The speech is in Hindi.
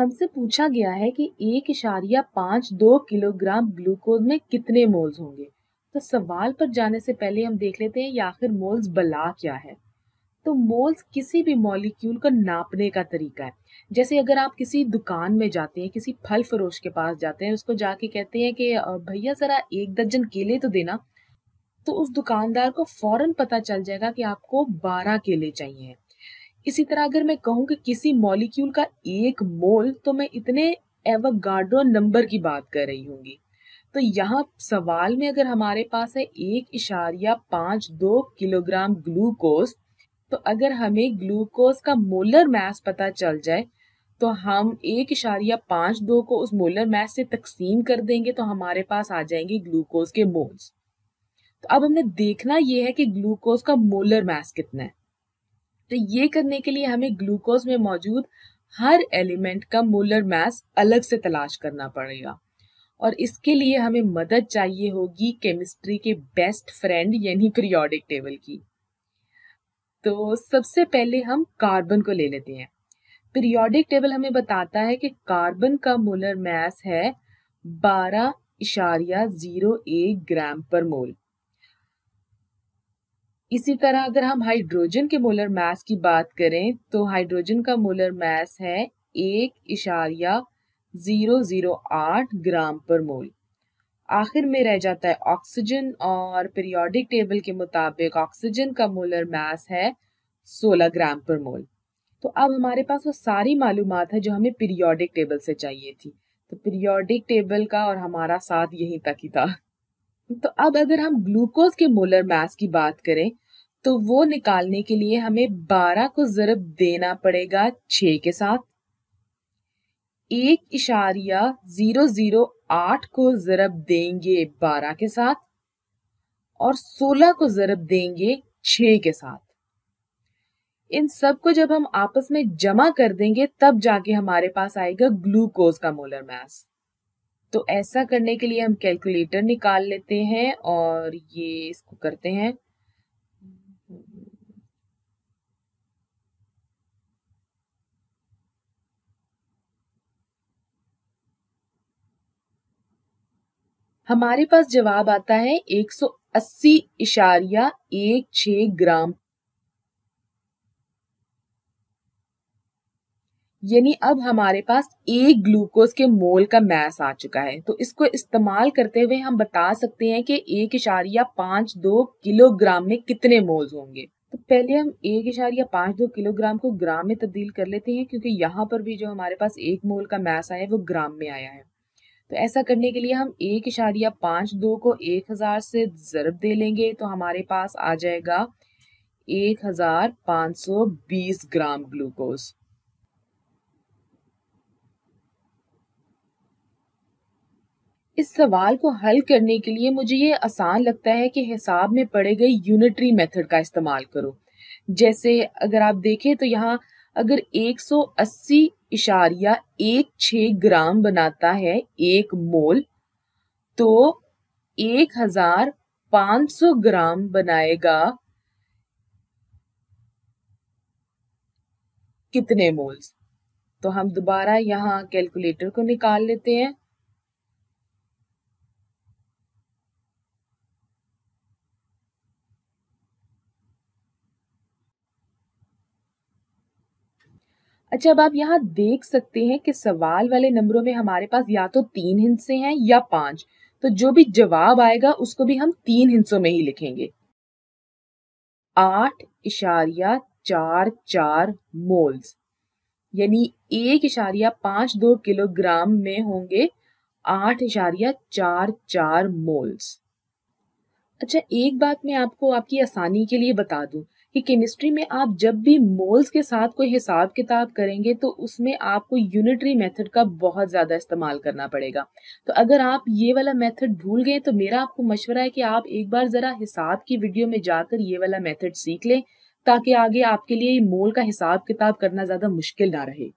हमसे पूछा गया है कि एक इशारिया पाँच दो किलोग्राम ग्लूकोज में कितने मोल्स होंगे तो सवाल पर जाने से पहले हम देख लेते हैं या आखिर मोल्स बला क्या है तो मोल्स किसी भी मॉलिक्यूल को नापने का तरीका है जैसे अगर आप किसी दुकान में जाते हैं किसी फल फरोश के पास जाते हैं उसको जाके कहते हैं कि भैया ज़रा एक दर्जन केले तो देना तो उस दुकानदार को फौरन पता चल जाएगा कि आपको बारह केले चाहिए इसी तरह अगर मैं कहूँ कि किसी मॉलिक्यूल का एक मोल तो मैं इतने एवोगाड्रो नंबर की बात कर रही होंगी तो यहाँ सवाल में अगर हमारे पास है एक इशारिया पाँच दो किलोग्राम ग्लूकोज तो अगर हमें ग्लूकोज का मोलर मैस पता चल जाए तो हम एक इशारिया पाँच दो को उस मोलर मैस से तकसीम कर देंगे तो हमारे पास आ जाएंगे ग्लूकोज के मोल्स तो अब हमें देखना यह है कि ग्लूकोज का मोलर मैस कितना है तो ये करने के लिए हमें ग्लूकोज में मौजूद हर एलिमेंट का मोलर मास अलग से तलाश करना पड़ेगा और इसके लिए हमें मदद चाहिए होगी केमिस्ट्री के बेस्ट फ्रेंड यानी पीरियोडिक टेबल की तो सबसे पहले हम कार्बन को ले लेते हैं पीरियोडिक टेबल हमें बताता है कि कार्बन का मोलर मास है बारह इशारिया जीरो एक ग्राम पर मोल इसी तरह अगर हम हाइड्रोजन के मोलर मास की बात करें तो हाइड्रोजन का मोलर मास है एक इशारिया जीरो जीरो आठ ग्राम पर मोल आखिर में रह जाता है ऑक्सीजन और पीरियोडिक टेबल के मुताबिक ऑक्सीजन का मोलर मास है सोलह ग्राम पर मोल तो अब हमारे पास वो सारी मालूम है जो हमें पीरियोडिक टेबल से चाहिए थी तो पीरियोडिक टेबल का और हमारा साथ यहीं तक ही था तो अब अगर हम ग्लूकोज के मोलर मास की बात करें तो वो निकालने के लिए हमें 12 को जरब देना पड़ेगा 6 के साथ एक इशारिया जीरो जीरो आठ को जरब देंगे 12 के साथ और 16 को जरब देंगे 6 के साथ इन सब को जब हम आपस में जमा कर देंगे तब जाके हमारे पास आएगा ग्लूकोज का मोलर मास तो ऐसा करने के लिए हम कैलकुलेटर निकाल लेते हैं और ये इसको करते हैं हमारे पास जवाब आता है एक सौ अस्सी इशारिया एक छ ग्राम यानी अब हमारे पास एक ग्लूकोज के मोल का मैस आ चुका है तो इसको इस्तेमाल करते हुए हम बता सकते हैं कि एक इशारिया पांच दो किलोग्राम में कितने मोल्स होंगे तो पहले हम एक इशारिया पाँच दो किलोग्राम को ग्राम में तब्दील कर लेते हैं क्योंकि यहाँ पर भी जो हमारे पास एक मोल का मैस आया है वो ग्राम में आया है तो ऐसा करने के लिए हम एक इशारिया पाँच दो को एक हज़ार से ज़रब दे लेंगे तो हमारे पास आ जाएगा एक हज़ार पाँच सौ बीस ग्राम ग्लूकोज इस सवाल को हल करने के लिए मुझे ये आसान लगता है कि हिसाब में पड़े गए यूनिटरी मेथड का इस्तेमाल करो जैसे अगर आप देखें तो यहाँ अगर 180 इशारिया एक छ ग्राम बनाता है एक मोल तो 1500 ग्राम बनाएगा कितने मोल्स तो हम दोबारा यहाँ कैलकुलेटर को निकाल लेते हैं अच्छा अब आप यहाँ देख सकते हैं कि सवाल वाले नंबरों में हमारे पास या तो तीन हिंसे हैं या पांच तो जो भी जवाब आएगा उसको भी हम तीन हिंसों में ही लिखेंगे आठ इशारिया चार चार मोल्स यानी एक इशारिया पांच दो किलोग्राम में होंगे आठ इशारिया चार चार मोल्स अच्छा एक बात मैं आपको आपकी आसानी के लिए बता दूं कि केमिस्ट्री में आप जब भी मोल्स के साथ कोई हिसाब किताब करेंगे तो उसमें आपको यूनिटरी मेथड का बहुत ज़्यादा इस्तेमाल करना पड़ेगा तो अगर आप ये वाला मेथड भूल गए तो मेरा आपको मशवरा है कि आप एक बार ज़रा हिसाब की वीडियो में जाकर ये वाला मेथड सीख लें ताकि आगे आपके लिए मोल का हिसाब किताब करना ज़्यादा मुश्किल ना रहे